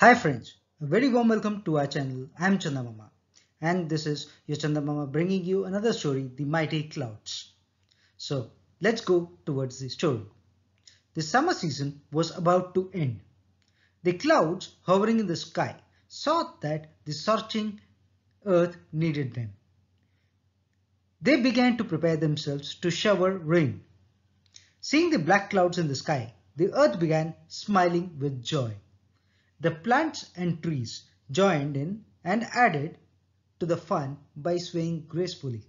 Hi friends, a very warm welcome to our channel. I am Chandamama and this is your Chandamama bringing you another story, The Mighty Clouds. So let's go towards the story. The summer season was about to end. The clouds hovering in the sky saw that the searching earth needed them. They began to prepare themselves to shower rain. Seeing the black clouds in the sky, the earth began smiling with joy. The plants and trees joined in and added to the fun by swaying gracefully.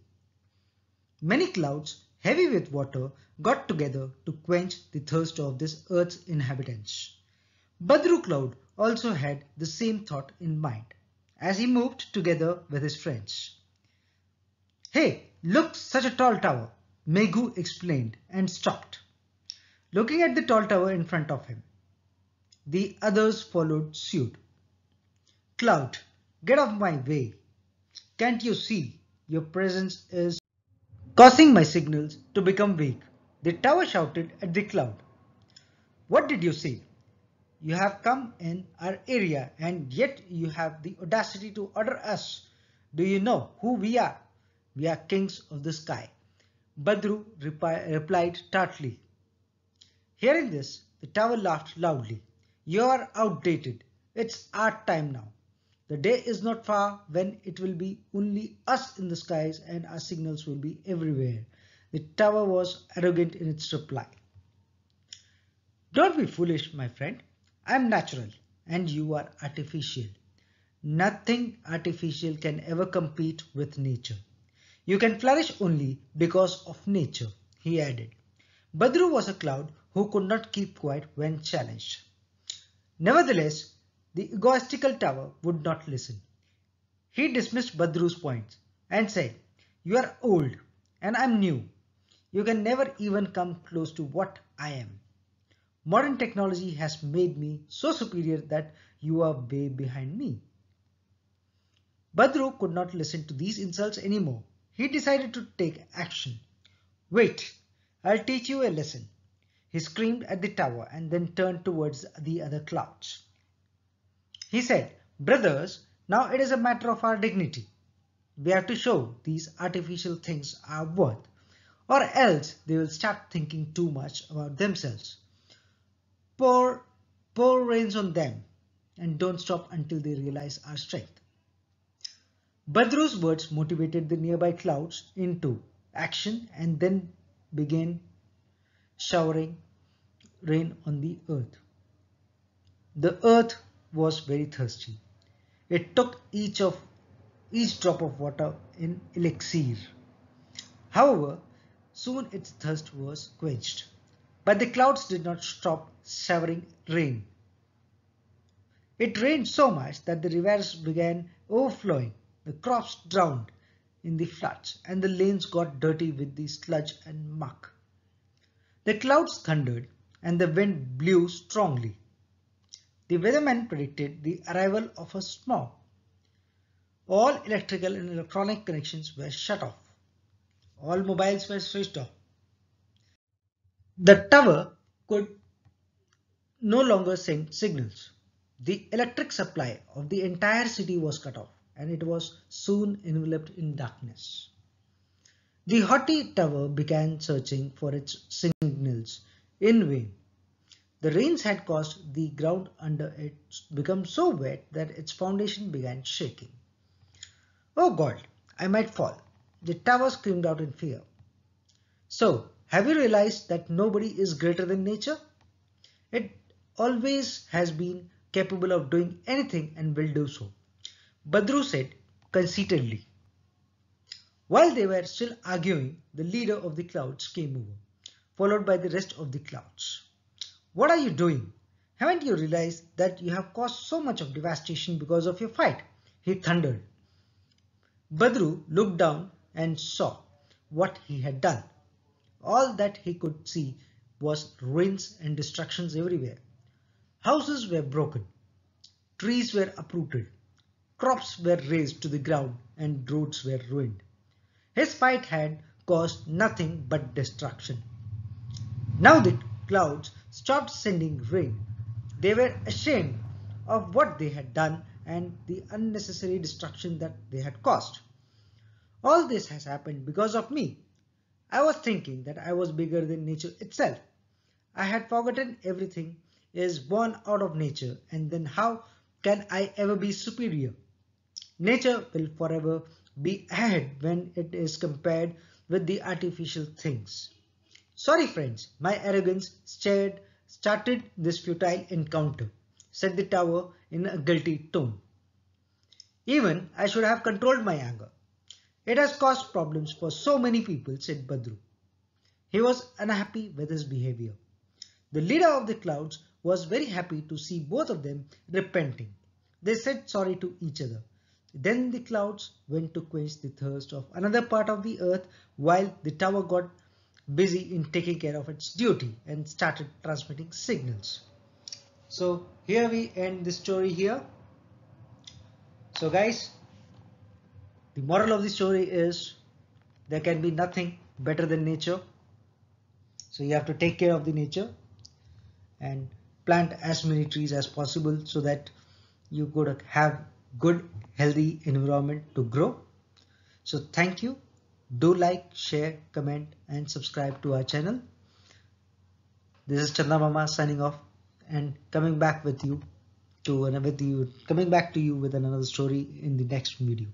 Many clouds, heavy with water, got together to quench the thirst of this earth's inhabitants. Badru Cloud also had the same thought in mind as he moved together with his friends. Hey, look, such a tall tower, Megu explained and stopped, looking at the tall tower in front of him. The others followed suit. Cloud, get off my way. Can't you see your presence is causing my signals to become weak? The tower shouted at the cloud. What did you say? You have come in our area and yet you have the audacity to order us. Do you know who we are? We are kings of the sky. Badru replied tartly. Hearing this, the tower laughed loudly. You are outdated. It's our time now. The day is not far when it will be only us in the skies and our signals will be everywhere. The tower was arrogant in its reply. Don't be foolish, my friend. I am natural and you are artificial. Nothing artificial can ever compete with nature. You can flourish only because of nature, he added. Badru was a cloud who could not keep quiet when challenged. Nevertheless, the egoistical tower would not listen. He dismissed Badru's points and said, You are old and I'm new. You can never even come close to what I am. Modern technology has made me so superior that you are way behind me. Badru could not listen to these insults anymore. He decided to take action. Wait, I'll teach you a lesson. He screamed at the tower and then turned towards the other clouds. He said, Brothers, now it is a matter of our dignity. We have to show these artificial things are worth, or else they will start thinking too much about themselves. Pour, pour rains on them and don't stop until they realize our strength. Badru's words motivated the nearby clouds into action and then began showering rain on the earth. The earth was very thirsty. It took each of each drop of water in elixir. However, soon its thirst was quenched. But the clouds did not stop showering rain. It rained so much that the rivers began overflowing. The crops drowned in the floods and the lanes got dirty with the sludge and muck. The clouds thundered and the wind blew strongly. The weatherman predicted the arrival of a storm. All electrical and electronic connections were shut off. All mobiles were switched off. The tower could no longer send signals. The electric supply of the entire city was cut off and it was soon enveloped in darkness. The haughty tower began searching for its signals in vain. The rains had caused the ground under it to become so wet that its foundation began shaking. Oh God, I might fall. The tower screamed out in fear. So, have you realized that nobody is greater than nature? It always has been capable of doing anything and will do so. Badru said conceitedly. While they were still arguing, the leader of the clouds came over, followed by the rest of the clouds. What are you doing? Haven't you realized that you have caused so much of devastation because of your fight? He thundered. Badru looked down and saw what he had done. All that he could see was ruins and destructions everywhere. Houses were broken. Trees were uprooted. Crops were razed to the ground and roads were ruined. His fight had caused nothing but destruction. Now the clouds stopped sending rain. They were ashamed of what they had done and the unnecessary destruction that they had caused. All this has happened because of me. I was thinking that I was bigger than nature itself. I had forgotten everything is born out of nature and then how can I ever be superior? Nature will forever be ahead when it is compared with the artificial things. Sorry friends, my arrogance stared, started this futile encounter, said the tower in a guilty tone. Even I should have controlled my anger. It has caused problems for so many people, said Badru. He was unhappy with his behavior. The leader of the clouds was very happy to see both of them repenting. They said sorry to each other. Then the clouds went to quench the thirst of another part of the earth while the tower got busy in taking care of its duty and started transmitting signals. So here we end the story here. So guys, the moral of the story is there can be nothing better than nature. So you have to take care of the nature and plant as many trees as possible so that you could have good healthy environment to grow. So thank you. Do like, share, comment and subscribe to our channel. This is Chandra Mama signing off and coming back with you to another with you coming back to you with another story in the next video.